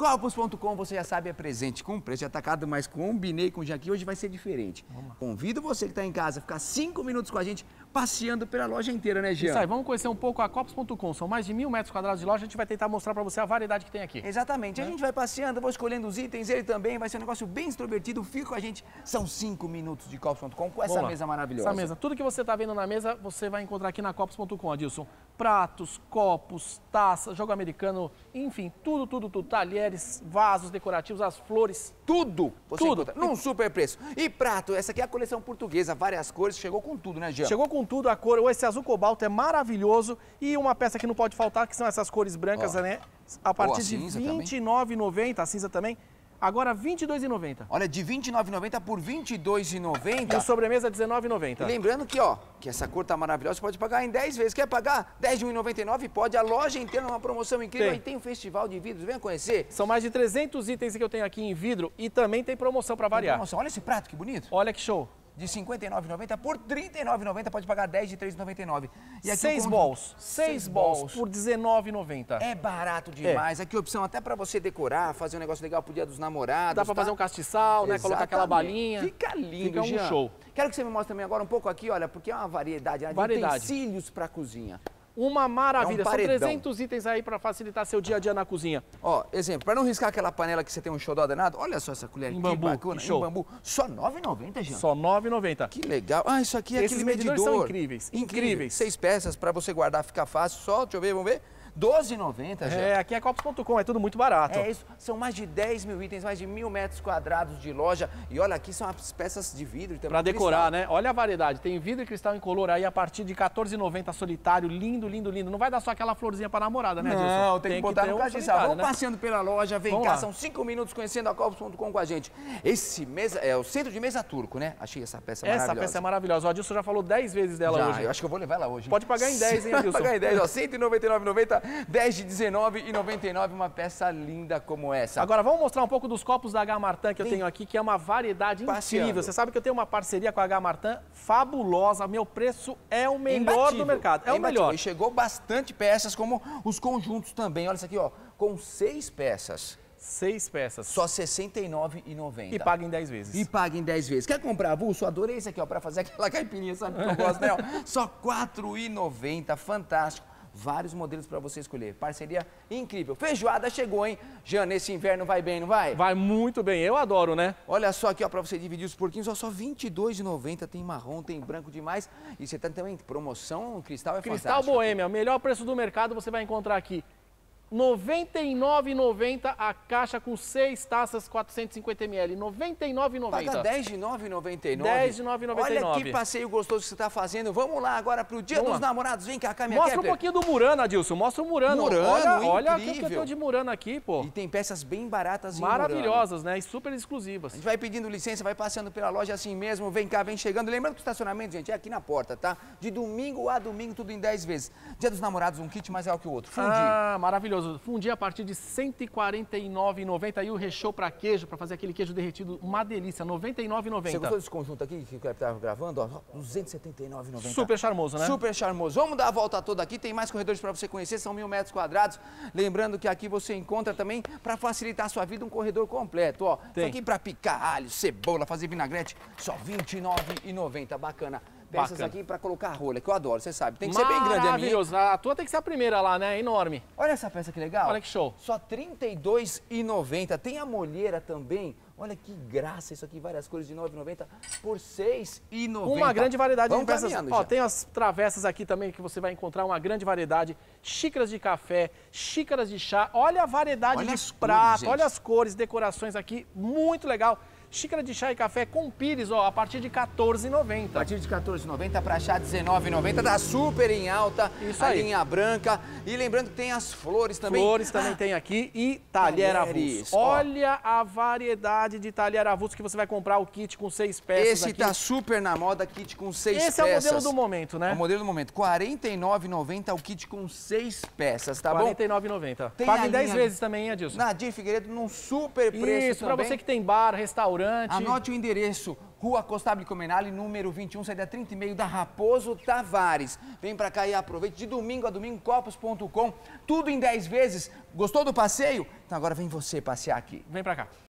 Corpus.com, você já sabe, é presente com preço de atacado, mas combinei com o aqui hoje vai ser diferente. Convido você que está em casa a ficar cinco minutos com a gente passeando pela loja inteira, né, Jean? Sai, vamos conhecer um pouco a Copos.com. São mais de mil metros quadrados de loja, a gente vai tentar mostrar para você a variedade que tem aqui. Exatamente. É. A né? gente vai passeando, vou escolhendo os itens, ele também, vai ser um negócio bem extrovertido. Fica com a gente, são cinco minutos de Copos.com com essa mesa maravilhosa. Essa mesa. Tudo que você está vendo na mesa, você vai encontrar aqui na Copos.com, Adilson. Pratos, copos, taças, jogo americano, enfim, tudo, tudo, tudo. Talheres, vasos decorativos, as flores. Tudo você tudo. encontra num super preço. E prato, essa aqui é a coleção portuguesa, várias cores, chegou com tudo, né, Jean? Chegou com com tudo a cor, esse azul cobalto é maravilhoso e uma peça que não pode faltar, que são essas cores brancas, né? A partir a de R$29,90, 29,90, a cinza também, Agora R$ 22,90. Olha, de R$ 29,90 por R$ 22,90. E o sobremesa R$ 19,90. Lembrando que, ó, que essa cor tá maravilhosa, você pode pagar em 10 vezes. Quer pagar? 10 R$ pode. A loja inteira é uma promoção incrível. Tem. E tem um festival de vidros, venha conhecer. São mais de 300 itens que eu tenho aqui em vidro e também tem promoção para variar. Nossa, olha esse prato, que bonito. Olha que show de 59,90 por 39,90, pode pagar 10 de 3,99. E aqui seis bols. Seis bols por 19,90. É barato é. demais. É. Aqui opção até para você decorar, fazer um negócio legal pro dia dos namorados. Dá para tá? fazer um castiçal, né? Colocar aquela balinha. Fica lindo, Fica um Jean. show. Quero que você me mostre também agora um pouco aqui, olha, porque é uma variedade, né? de variedade. utensílios para cozinha. Uma maravilha. É um São 300 itens aí para facilitar seu dia a dia na cozinha. Ó, exemplo, para não riscar aquela panela que você tem um xodó danado, olha só essa colher de bambu, bacana, show. em bambu. Só 9,90, Jean. Só 9,90. Que legal. Ah, isso aqui é Esses aquele medidor. são incríveis. Incríveis. Seis peças para você guardar, ficar fácil. Só, deixa eu ver, vamos ver. R$12,90. É, aqui é copos.com, é tudo muito barato. É isso, são mais de 10 mil itens, mais de mil metros quadrados de loja. E olha, aqui são as peças de vidro também. Pra decorar, cristal. né? Olha a variedade, tem vidro e cristal incolor aí a partir de R$14,90 solitário, lindo, lindo, lindo. Não vai dar só aquela florzinha pra namorada, né, Não, Adilson? tem, tem que, que botar no um Vamos né? passeando pela loja, vem Vamos cá, lá. são 5 minutos conhecendo a copos.com com a gente. Esse mesa, é o centro de mesa turco, né? Achei essa peça essa maravilhosa. Essa peça é maravilhosa, o Adilson já falou 10 vezes dela já, hoje. eu acho que eu vou levar ela hoje. Pode pagar em 10, hein, Adilson? pagar em 10, ó, 199,90 10 de R$19,99, uma peça linda como essa. Agora, vamos mostrar um pouco dos copos da H Martin que eu tenho aqui, que é uma variedade Passeando. incrível. Você sabe que eu tenho uma parceria com a H Martin fabulosa. Meu preço é o melhor imbatível. do mercado. É, o é melhor. E chegou bastante peças, como os conjuntos também. Olha isso aqui, ó, com seis peças. Seis peças. Só R$ 69,90. E paga em 10 vezes. E paga em 10 vezes. Quer comprar avulso? Adorei esse aqui, ó, pra fazer aquela caipirinha, sabe que eu gosto, né? só R$ 4,90. Fantástico vários modelos para você escolher. Parceria incrível. Feijoada chegou, hein? Jana, esse inverno vai bem, não vai? Vai muito bem, eu adoro, né? Olha só aqui, ó, para você dividir os porquinhos, ó, só R$ 22,90. Tem marrom, tem branco demais. E você tá também promoção, cristal é Cristal fantástico. Boêmia, o melhor preço do mercado você vai encontrar aqui. R$ 99,90 a caixa com seis taças 450ml. R$ 99,90. Paga 10 de 9,99? 10 de 9,99. Olha que passeio gostoso que você está fazendo. Vamos lá agora para o Dia Vamos dos lá. Namorados. Vem cá, Camila Mostra Kepler. um pouquinho do Murano, Adilson. Mostra o Murano. Murano, Olha, olha o que eu de Murano aqui, pô. E tem peças bem baratas em Maravilhosas, Murano. né? E super exclusivas. A gente vai pedindo licença, vai passando pela loja assim mesmo. Vem cá, vem chegando. Lembrando que o estacionamento, gente, é aqui na porta, tá? De domingo a domingo, tudo em 10 vezes. Dia dos Namorados, um kit mais real que o outro. Fundi. Ah, maravilhoso maravilhoso. Fundi a partir de R$ 149,90 e o recheio para queijo, para fazer aquele queijo derretido, uma delícia, R$ 99,90. Você gostou desse conjunto aqui que eu estava gravando? R$ 279,90. Super charmoso, né? Super charmoso. Vamos dar a volta toda aqui, tem mais corredores para você conhecer, são mil metros quadrados. Lembrando que aqui você encontra também, para facilitar a sua vida, um corredor completo. Ó. Tem. aqui para picar alho, cebola, fazer vinagrete, só R$ 29,90. Bacana peças Bacana. aqui para colocar a rolha, que eu adoro, você sabe. Tem que ser bem grande a minha. A tua tem que ser a primeira lá, né? Enorme. Olha essa peça que legal. Olha que show. Só R$ 32,90. Tem a molheira também. Olha que graça isso aqui, várias cores de 9,90 por 6,90. Uma grande variedade Vamos de peças. Ó, tem as travessas aqui também que você vai encontrar uma grande variedade, xícaras de café, xícaras de chá. Olha a variedade olha de prato, cores, olha as cores, decorações aqui, muito legal xícara de chá e café com pires, ó, a partir de 14,90. A partir de 14,90 para chá 19,90, tá super em alta. Isso aí. A linha branca. E lembrando que tem as flores também. Flores também ah, tem aqui e talher avulso. Olha a variedade de talher avulso que você vai comprar o kit com seis peças Esse aqui. tá super na moda, kit com seis Esse é peças. Esse né? é o modelo do momento, né? O modelo do momento. R$ 49,90 o kit com seis peças, tá 49, bom? 49,90. Paga em 10 linha... vezes também, hein, Adilson? Na Figueiredo, num super preço Isso, também. pra você que tem bar, restaurante, restaurante. Anote o endereço. Rua Costabile Comenale, número 21, saída 30 e meio da Raposo Tavares. Vem para cá e aproveite de domingo a domingo, copos.com. Tudo em 10 vezes. Gostou do passeio? Então agora vem você passear aqui. Vem para cá.